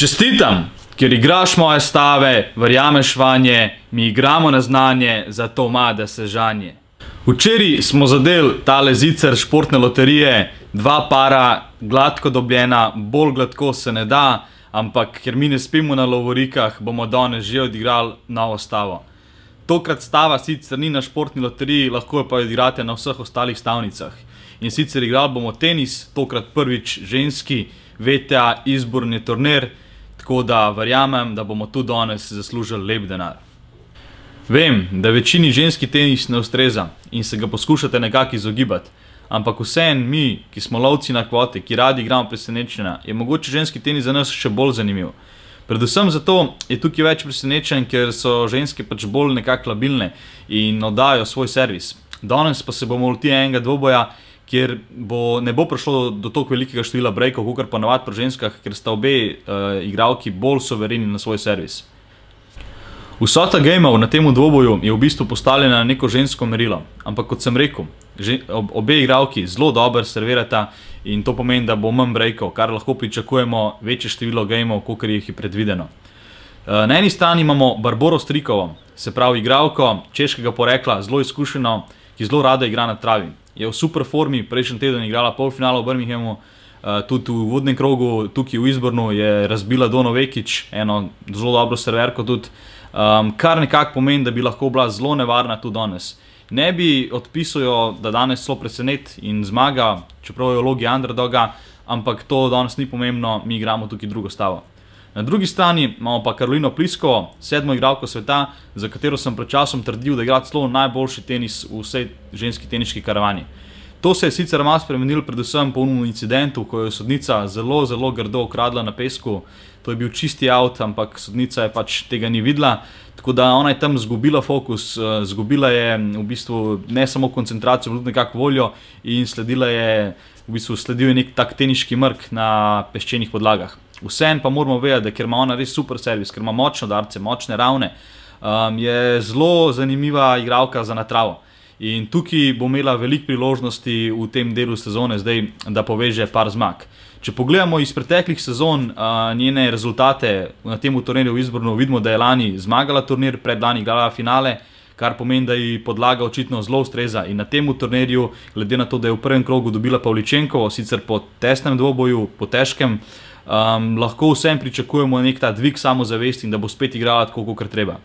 čestitam, ker igraš moje stave, verjameš vanje, mi igramo na znanje, zato ima da se žanje. Včeraj smo zadel tale zicer športne loterije, dva para, gladko dobljena, bolj gladko se ne da, ampak ker mi ne spimo na lovorikah, bomo danes že odigrali novo stavo. Tokrat stava sicer ni na športni loteriji, lahko jo pa odigrate na vseh ostalih stavnicah. In sicer igrali bomo tenis, tokrat prvič ženski, VTA, izborni turner, Tako da verjamem, da bomo tudi danes zaslužili lep denar. Vem, da večini ženski tenis ne ustreza in se ga poskušate nekako izogibati, ampak vsejen mi, ki smo lovci na kvote, ki radi igramo presenečenja, je mogoče ženski tenis za nas še bolj zanimiv. Predvsem zato je tukaj več presenečen, ker so ženske pač bolj nekako labilne in oddajo svoj servis. Danes pa se bomo vlti enega dvoboja in kjer bo, ne bo prišlo do, do tako velikega števila brejkov, kot pa navadi pri ženskah, ker sta obe uh, igralki bolj soverini na svoj servis. Vsa ta gama na tem dvoboju je v bistvu postavljena na neko žensko merilo, ampak kot sem rekel, že, ob, obe igralki zelo dobro servirata in to pomeni, da bo manj brejkov, kar lahko pričakujemo večje število gama, kot jih je predvideno. Eh, na eni strani imamo Barboro Strikovo, se pravi, igralko češkega porekla, zelo izkušeno, ki zelo rada igra na travi je v super formi, prejšnji teden je igrala polfinale v Birminghamu, eh, tudi v vodnem krogu, tukaj v Izbornu je razbila Dono Vekič, eno zelo dobro serverko tudi, ehm, kar nekako pomeni, da bi lahko bila zelo nevarna tudi danes. Ne bi odpisojo, da danes so presenet in zmaga, čeprav je v logi underdoga, ampak to danes ni pomembno, mi igramo tukaj drugo stavo. Na drugi strani imamo pa Karolino Pliskovo, sedmo igralko sveta, za katero sem pred časom trdil, da igra celo najboljši tenis v vsej ženski teniški karavani. To se je sicer malo spremenilo predvsem po unu incidentu, ko je sodnica zelo, zelo grdo ukradla na pesku. To je bil čisti avt, ampak sodnica je pač tega ni videla. Tako da ona je tam zgubila fokus, eh, zgubila je v bistvu ne samo koncentracijo, tudi nekako voljo in sledila je, v bistvu sledil je nek tak teniški mrk na peščenih podlagah. Vseeno pa moramo vedeti, da ker ima ona res super servis, ker ima močne darce, močne ravne, um, je zelo zanimiva igralka za natravo. In tukaj bo imela veliko priložnosti v tem delu sezone, zdaj, da poveže par zmag. Če pogledamo iz preteklih sezon uh, njene rezultate na tem turnirju v Izbornu, vidimo, da je lani zmagala turnir, predlani igrala finale, kar pomeni, da ji podlaga očitno zelo ustreza. In na tem turnirju, glede na to, da je v prvem krogu dobila Pavličenko, sicer po tesnem dvoboju, po težkem, uh, um, lahko vsem pričakujemo nek ta dvig samozavesti in da bo spet igrala tako, kot treba.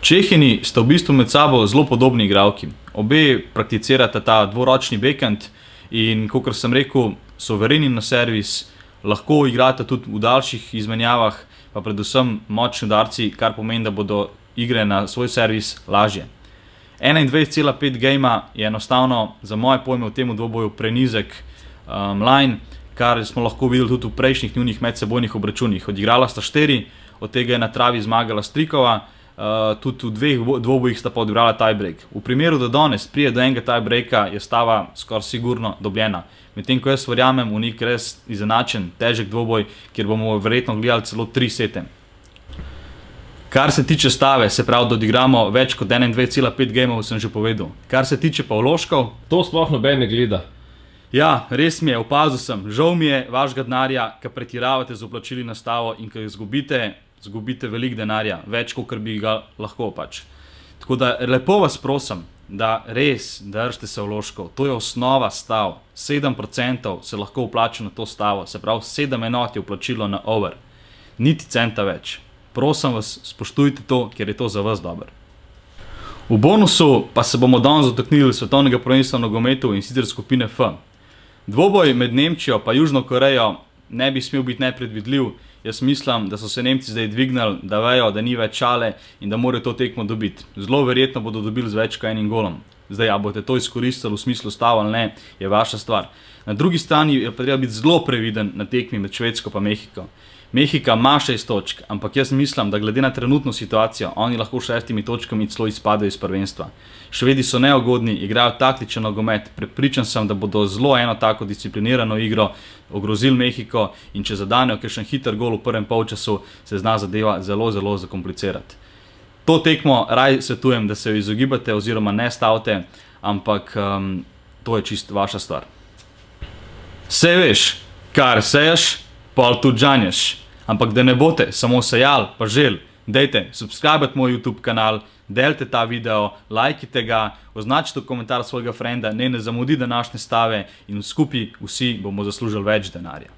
Čehini sta v bistvu med sabo zelo podobni igralki. Obe prakticirata ta dvoročni bekend in, kot sem rekel, so vereni na servis, lahko igrata tudi v daljših izmenjavah, pa predvsem močni darci, kar pomeni, da bodo igre na svoj servis lažje. 21,5 gama je enostavno za moje pojme v tem dvoboju prenizek um, line kar smo lahko videli tudi v prejšnjih njunih medsebojnih obračunih. Odigrala sta štiri, od tega je na travi zmagala Strikova, uh, tudi v dveh dvobojih sta pa odigrala tiebreak. V primeru, da danes prije do enega tiebreaka, je stava skoraj sigurno dobljena. Medtem ko jaz verjamem v nek res izenačen, težek dvoboj, kjer bomo verjetno gledali celo tri sete. Kar se tiče stave, se pravi, da odigramo več kot 21,5 gema, sem že povedal. Kar se tiče pa vložkov, to sploh noben ne gleda. Ja, res mi je, opazil sem, žal mi je vašega denarja, ki pretiravate z oblačili na stavo in ki jih izgubite, izgubite veliko denarja, več kot bi ga lahko pač. Tako da lepo vas prosim, da res držite se vložko, to je osnova stav, 7% se lahko vplače na to stavo, se pravi 7 enot je vplačilo na over, niti centa več. Prosim vas, spoštujte to, ker je to za vas dober. V bonusu pa se bomo danes dotaknili svetovnega prvenstva nogometu in sicer skupine FM. Dvoboj med Nemčijo pa Južno Korejo ne bi smel biti nepredvidljiv. Jaz mislim, da so se Nemci zdaj dvignali, da vejo, da ni več čale in da morajo to tekmo dobiti. Zelo verjetno bodo dobili z več kot enim golom. Zdaj, a bote to izkoristili v smislu stav ali ne, je vaša stvar. Na drugi strani je pa treba biti zelo previden na tekmi med Švedsko pa Mehiko. Mehika ima šest točk, ampak jaz mislim, da glede na trenutno situacijo, oni lahko šestimi točkami celo izpadejo iz prvenstva. Švedi so neogodni, igrajo taktičen nogomet, prepričan sem, da bodo zelo eno tako disciplinirano igro ogrozili Mehiko in če zadanejo kakšen hiter gol v prvem polčasu, se zna zadeva zelo, zelo zakomplicirati. To tekmo raj svetujem, da se jo izogibate oziroma ne stavite, ampak um, to je čist vaša stvar. Se veš, kar seješ pa tudi žanješ. Ampak da ne bote, samo sejal, pa žel, dejte, subscribe moj YouTube kanal, delite ta video, lajkite ga, označite v komentar svojega frenda, ne ne zamudi današnje stave in skupaj vsi bomo zaslužili več denarja.